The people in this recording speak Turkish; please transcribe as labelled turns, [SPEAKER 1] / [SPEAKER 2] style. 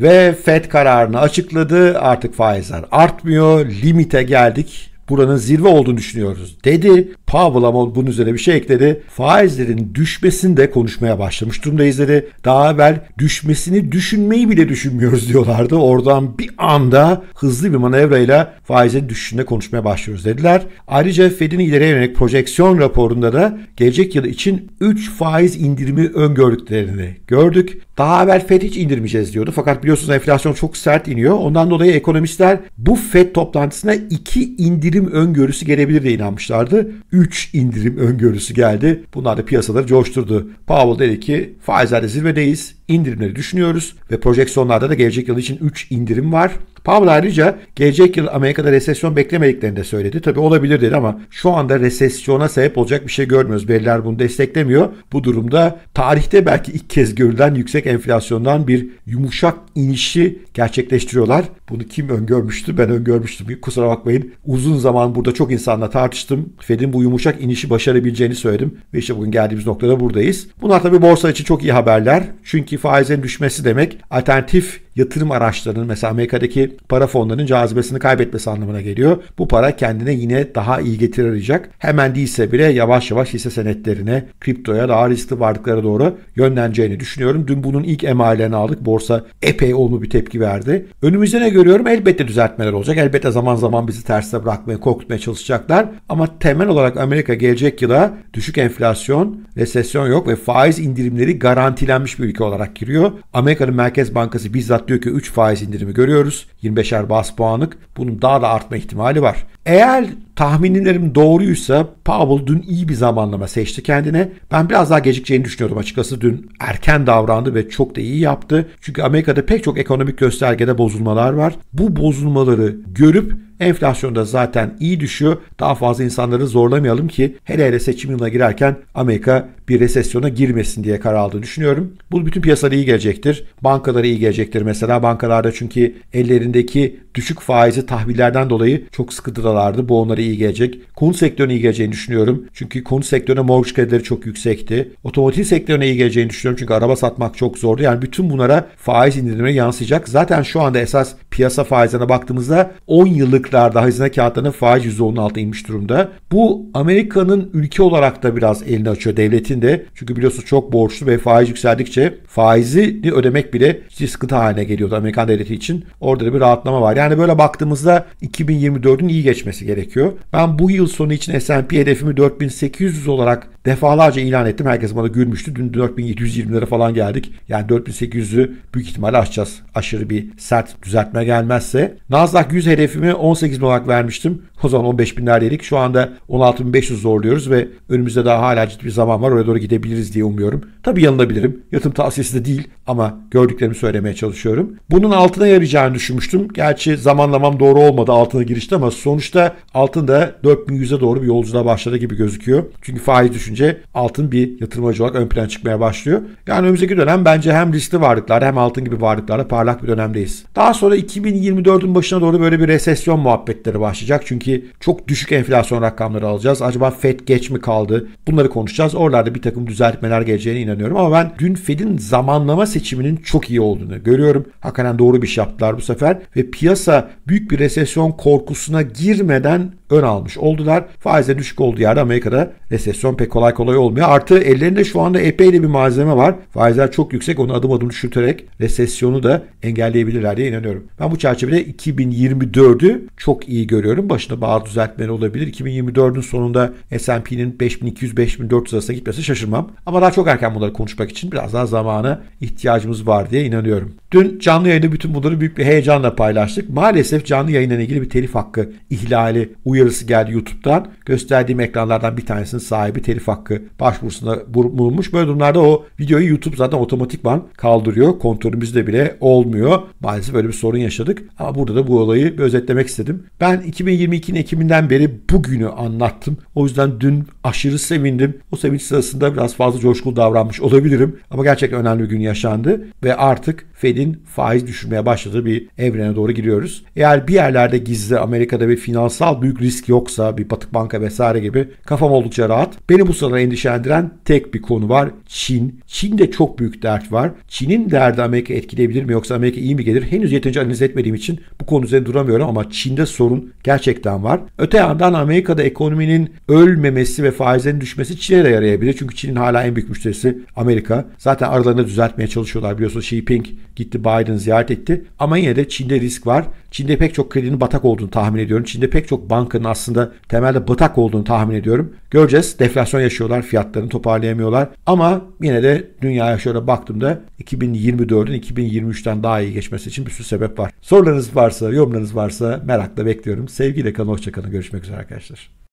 [SPEAKER 1] ve FED kararını açıkladı. Artık faizler artmıyor. Limite geldik buranın zirve olduğunu düşünüyoruz dedi. Powell ama bunun üzerine bir şey ekledi. Faizlerin düşmesini de konuşmaya başlamış durumdayız dedi. Daha evvel düşmesini düşünmeyi bile düşünmüyoruz diyorlardı. Oradan bir anda hızlı bir manevrayla faizin düşüşünde konuşmaya başlıyoruz dediler. Ayrıca Fed'in ileriye yönelik projeksiyon raporunda da gelecek yıl için 3 faiz indirimi öngördüklerini gördük. Daha evvel Fed hiç indirmeyeceğiz diyordu. Fakat biliyorsunuz enflasyon çok sert iniyor. Ondan dolayı ekonomistler bu Fed toplantısına 2 indirim indirim öngörüsü gelebilir de inanmışlardı. 3 indirim öngörüsü geldi. Bunlar da piyasaları coşturdu. Powell dedi ki faizlerde zirvedeyiz, indirimleri düşünüyoruz ve projeksiyonlarda da gelecek yıl için 3 indirim var. Powell ayrıca gelecek yıl Amerika'da resesyon beklemediklerini de söyledi. Tabii olabilir dedi ama şu anda resesyona sebep olacak bir şey görmüyoruz. Veriler bunu desteklemiyor. Bu durumda tarihte belki ilk kez görülen yüksek enflasyondan bir yumuşak inişi gerçekleştiriyorlar. Bunu kim öngörmüştü? Ben öngörmüştüm. Kusura bakmayın. Uzun zaman burada çok insanla tartıştım. Fed'in bu yumuşak inişi başarabileceğini söyledim. Ve işte bugün geldiğimiz noktada buradayız. Bunlar tabii borsa için çok iyi haberler. Çünkü faizin düşmesi demek alternatif yatırım araçlarının mesela Amerika'daki para fonlarının cazibesini kaybetmesi anlamına geliyor. Bu para kendine yine daha iyi getiri arayacak. Hemen değilse bile yavaş yavaş hisse senetlerine, kriptoya daha riskli varlıklara doğru yönleneceğini düşünüyorum. Dün bunun ilk emarelerini aldık. Borsa epey olumlu bir tepki verdi. Önümüzde ne görüyorum? Elbette düzeltmeler olacak. Elbette zaman zaman bizi terste bırakmaya, korkutmaya çalışacaklar. Ama temel olarak Amerika gelecek yıla düşük enflasyon, resesyon yok ve faiz indirimleri garantilenmiş bir ülke olarak giriyor. Amerika'nın Merkez Bankası bizzat diyor ki 3 faiz indirimi görüyoruz. 25'er bas puanlık. Bunun daha da artma ihtimali var. Eğer tahminlerim doğruysa Powell dün iyi bir zamanlama seçti kendine. Ben biraz daha gecikeceğini düşünüyordum açıkçası. Dün erken davrandı ve çok da iyi yaptı. Çünkü Amerika'da pek çok ekonomik göstergede bozulmalar var. Bu bozulmaları görüp enflasyonda zaten iyi düşüyor. Daha fazla insanları zorlamayalım ki hele hele seçim yılına girerken Amerika bir resesyona girmesin diye karar aldığını düşünüyorum. Bu bütün piyasalara iyi gelecektir. Bankalara iyi gelecektir mesela. Bankalarda çünkü ellerindeki Düşük faizli tahvillerden dolayı çok sıkıntıdalardı. Bu onlara iyi gelecek. Konut sektörüne iyi geleceğini düşünüyorum. Çünkü konut sektörüne mortgage kredileri çok yüksekti. Otomotiv sektörüne iyi geleceğini düşünüyorum. Çünkü araba satmak çok zordu. Yani bütün bunlara faiz indirimine yansıyacak. Zaten şu anda esas piyasa faizlerine baktığımızda 10 yıllıklarda hazine kağıtlarının faiz %10'un altına inmiş durumda. Bu Amerika'nın ülke olarak da biraz elini açıyor devletin de. Çünkü biliyorsunuz çok borçlu ve faiz yükseldikçe faizini ödemek bile ciddi sıkıntı haline geliyordu Amerikan devleti için. Orada da bir rahatlama var. Yani yani böyle baktığımızda 2024'ün iyi geçmesi gerekiyor. Ben bu yıl sonu için S&P hedefimi 4800 olarak defalarca ilan ettim. Herkes bana gülmüştü. Dün 4720'lere falan geldik. Yani 4800'ü büyük ihtimalle aşacağız. Aşırı bir sert düzeltme gelmezse. Nasdaq 100 hedefimi 18 olarak vermiştim. O zaman 15 binler Şu anda 16.500 zorluyoruz ve önümüzde daha hala ciddi bir zaman var. Oraya doğru gidebiliriz diye umuyorum. Tabii yanılabilirim. Yatım tavsiyesi de değil ama gördüklerimi söylemeye çalışıyorum. Bunun altına yarayacağını düşünmüştüm. Gerçi zamanlamam doğru olmadı altına girişte ama sonuçta altın da 4100'e doğru bir yolculuğa başladı gibi gözüküyor. Çünkü faiz düşünce altın bir yatırımcı olarak ön plana çıkmaya başlıyor. Yani önümüzdeki dönem bence hem riskli varlıklar hem altın gibi varlıklarla parlak bir dönemdeyiz. Daha sonra 2024'ün başına doğru böyle bir resesyon muhabbetleri başlayacak. Çünkü çünkü çok düşük enflasyon rakamları alacağız. Acaba Fed geç mi kaldı? Bunları konuşacağız. Oralarda bir takım düzeltmeler geleceğine inanıyorum. Ama ben dün Fed'in zamanlama seçiminin çok iyi olduğunu görüyorum. Hakikaten doğru bir şey yaptılar bu sefer. Ve piyasa büyük bir resesyon korkusuna girmeden ön almış oldular. Faizde düşük olduğu yerde Amerika'da resesyon pek kolay kolay olmuyor. Artı ellerinde şu anda epey de bir malzeme var. Faizler çok yüksek onu adım adım düşürterek resesyonu da engelleyebilirler diye inanıyorum. Ben bu çerçevede 2024'ü çok iyi görüyorum. Başına arasında bazı düzeltmeler olabilir. 2024'ün sonunda S&P'nin 5200-5400 arasına gitmesi şaşırmam. Ama daha çok erken bunları konuşmak için biraz daha zamana ihtiyacımız var diye inanıyorum. Dün canlı yayında bütün bunları büyük bir heyecanla paylaştık. Maalesef canlı yayınla ilgili bir telif hakkı ihlali uyarısı geldi YouTube'dan. Gösterdiğim ekranlardan bir tanesinin sahibi telif hakkı başvurusunda bulunmuş. Böyle durumlarda o videoyu YouTube zaten otomatikman kaldırıyor. Kontrolümüzde bile olmuyor. Maalesef böyle bir sorun yaşadık. Ama burada da bu olayı bir özetlemek istedim. Ben 2022 Ekin Ekim'inden beri bugünü anlattım. O yüzden dün aşırı sevindim. O sevinç sırasında biraz fazla coşkulu davranmış olabilirim. Ama gerçekten önemli bir gün yaşandı ve artık Fed'in faiz düşürmeye başladığı bir evrene doğru giriyoruz. Eğer bir yerlerde gizli Amerika'da bir finansal büyük risk yoksa bir batık banka vesaire gibi kafam oldukça rahat. Beni bu sırada endişelendiren tek bir konu var. Çin. Çin'de çok büyük dert var. Çin'in derdi Amerika etkileyebilir mi yoksa Amerika iyi mi gelir? Henüz yeterince analiz etmediğim için bu konu üzerine duramıyorum ama Çin'de sorun gerçekten imkan var. Öte yandan Amerika'da ekonominin ölmemesi ve faizlerin düşmesi Çin'e de yarayabilir. Çünkü Çin'in hala en büyük müşterisi Amerika. Zaten aralarını düzeltmeye çalışıyorlar. Biliyorsunuz Xi Jinping gitti Biden ziyaret etti. Ama yine de Çin'de risk var. Çin'de pek çok kredinin batak olduğunu tahmin ediyorum. Çin'de pek çok bankanın aslında temelde batak olduğunu tahmin ediyorum. Göreceğiz. Deflasyon yaşıyorlar. Fiyatlarını toparlayamıyorlar. Ama yine de dünyaya şöyle baktığımda 2024'ün 2023'ten daha iyi geçmesi için bir sürü sebep var. Sorularınız varsa, yorumlarınız varsa merakla bekliyorum. Sevgiyle kalın. Hoşçakalın. Görüşmek üzere arkadaşlar.